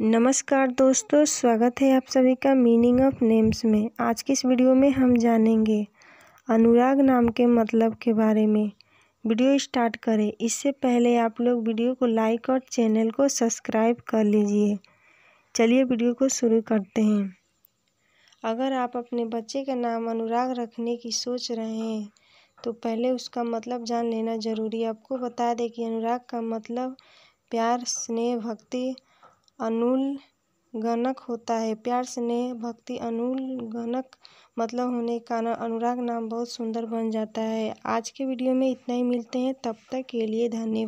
नमस्कार दोस्तों स्वागत है आप सभी का मीनिंग ऑफ नेम्स में आज की इस वीडियो में हम जानेंगे अनुराग नाम के मतलब के बारे में वीडियो स्टार्ट करें इससे पहले आप लोग वीडियो को लाइक और चैनल को सब्सक्राइब कर लीजिए चलिए वीडियो को शुरू करते हैं अगर आप अपने बच्चे का नाम अनुराग रखने की सोच रहे हैं तो पहले उसका मतलब जान लेना ज़रूरी है आपको बता दें कि अनुराग का मतलब प्यार स्नेह भक्ति अनुलगनक होता है प्यार स्नेह भक्ति अनुलगनक मतलब होने के कारण अनुराग नाम बहुत सुंदर बन जाता है आज के वीडियो में इतना ही मिलते हैं तब तक के लिए धन्यवाद